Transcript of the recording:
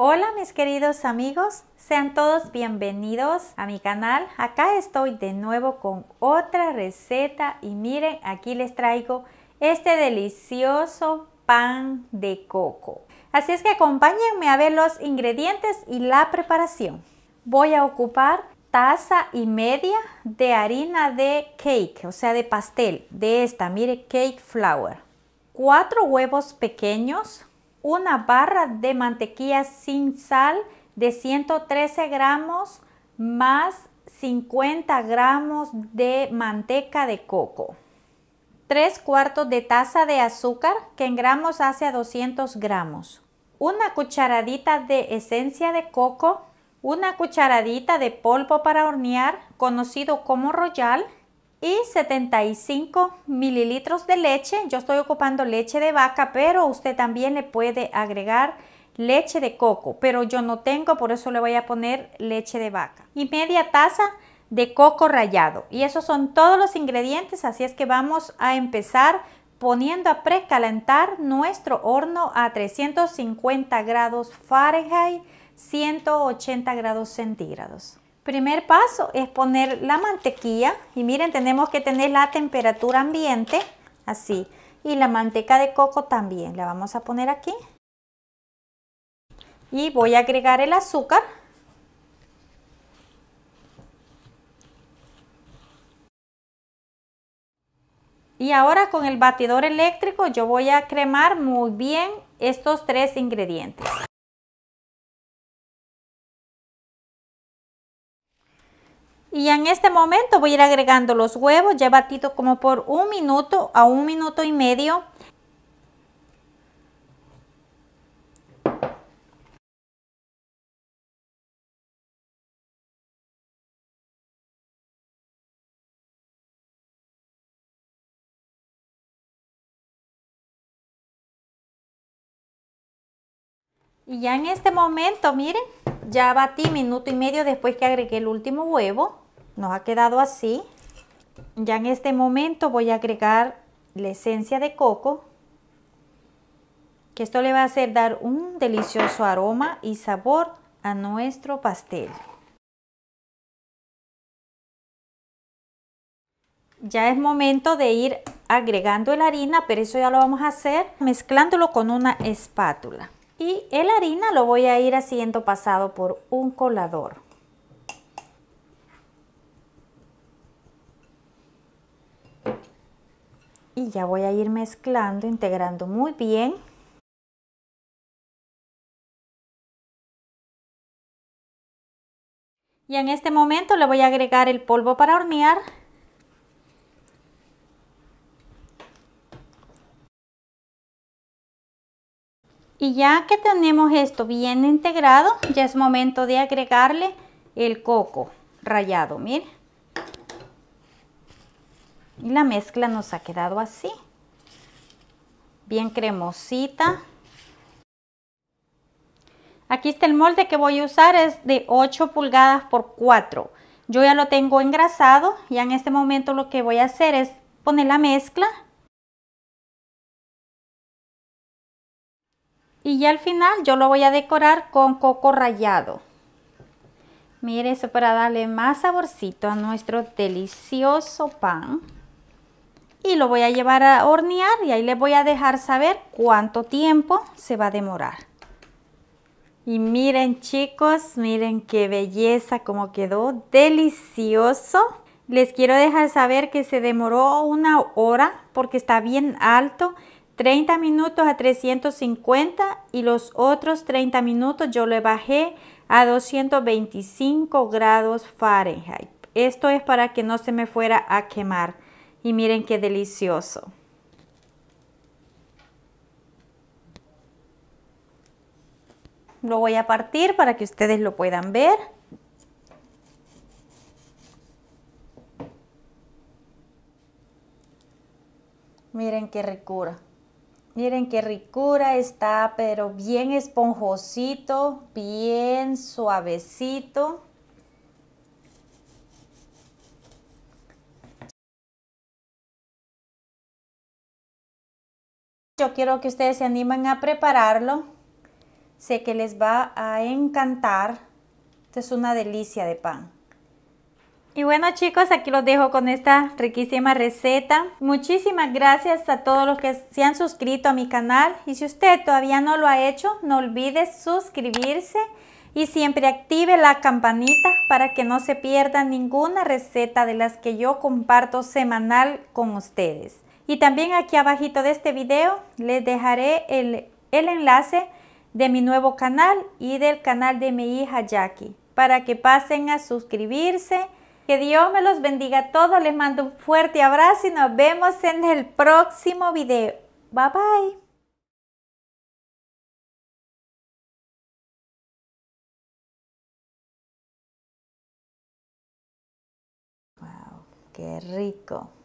Hola mis queridos amigos, sean todos bienvenidos a mi canal. Acá estoy de nuevo con otra receta y miren, aquí les traigo este delicioso pan de coco. Así es que acompáñenme a ver los ingredientes y la preparación. Voy a ocupar taza y media de harina de cake, o sea de pastel, de esta, mire, cake flour. Cuatro huevos pequeños, una barra de mantequilla sin sal de 113 gramos más 50 gramos de manteca de coco. 3 cuartos de taza de azúcar que en gramos hace a 200 gramos. Una cucharadita de esencia de coco. Una cucharadita de polvo para hornear conocido como royal y 75 mililitros de leche. Yo estoy ocupando leche de vaca, pero usted también le puede agregar leche de coco, pero yo no tengo, por eso le voy a poner leche de vaca. Y media taza de coco rallado. Y esos son todos los ingredientes, así es que vamos a empezar poniendo a precalentar nuestro horno a 350 grados Fahrenheit, 180 grados centígrados. Primer paso es poner la mantequilla y miren, tenemos que tener la temperatura ambiente, así. Y la manteca de coco también, la vamos a poner aquí. Y voy a agregar el azúcar. Y ahora con el batidor eléctrico yo voy a cremar muy bien estos tres ingredientes. Y en este momento voy a ir agregando los huevos, ya batido como por un minuto a un minuto y medio. Y ya en este momento, miren, ya batí minuto y medio después que agregué el último huevo. Nos ha quedado así. Ya en este momento voy a agregar la esencia de coco, que esto le va a hacer dar un delicioso aroma y sabor a nuestro pastel. Ya es momento de ir agregando la harina, pero eso ya lo vamos a hacer mezclándolo con una espátula. Y la harina lo voy a ir haciendo pasado por un colador. y ya voy a ir mezclando, integrando muy bien. Y en este momento le voy a agregar el polvo para hornear. Y ya que tenemos esto bien integrado, ya es momento de agregarle el coco rallado, miren. Y la mezcla nos ha quedado así. Bien cremosita. Aquí está el molde que voy a usar, es de 8 pulgadas por 4. Yo ya lo tengo engrasado, ya en este momento lo que voy a hacer es poner la mezcla. Y ya al final yo lo voy a decorar con coco rallado. Mire eso para darle más saborcito a nuestro delicioso pan y lo voy a llevar a hornear y ahí les voy a dejar saber cuánto tiempo se va a demorar. Y miren chicos, miren qué belleza como quedó, delicioso. Les quiero dejar saber que se demoró una hora porque está bien alto, 30 minutos a 350 y los otros 30 minutos yo le bajé a 225 grados Fahrenheit. Esto es para que no se me fuera a quemar. Y miren qué delicioso. Lo voy a partir para que ustedes lo puedan ver. Miren qué ricura. Miren qué ricura está, pero bien esponjosito, bien suavecito. quiero que ustedes se animen a prepararlo. Sé que les va a encantar. Esta es una delicia de pan. Y bueno chicos, aquí los dejo con esta riquísima receta. Muchísimas gracias a todos los que se han suscrito a mi canal. Y si usted todavía no lo ha hecho, no olvide suscribirse y siempre active la campanita para que no se pierda ninguna receta de las que yo comparto semanal con ustedes. Y también aquí abajito de este video les dejaré el, el enlace de mi nuevo canal y del canal de mi hija Jackie para que pasen a suscribirse. Que Dios me los bendiga a todos. Les mando un fuerte abrazo y nos vemos en el próximo video. Bye bye. Wow, qué rico.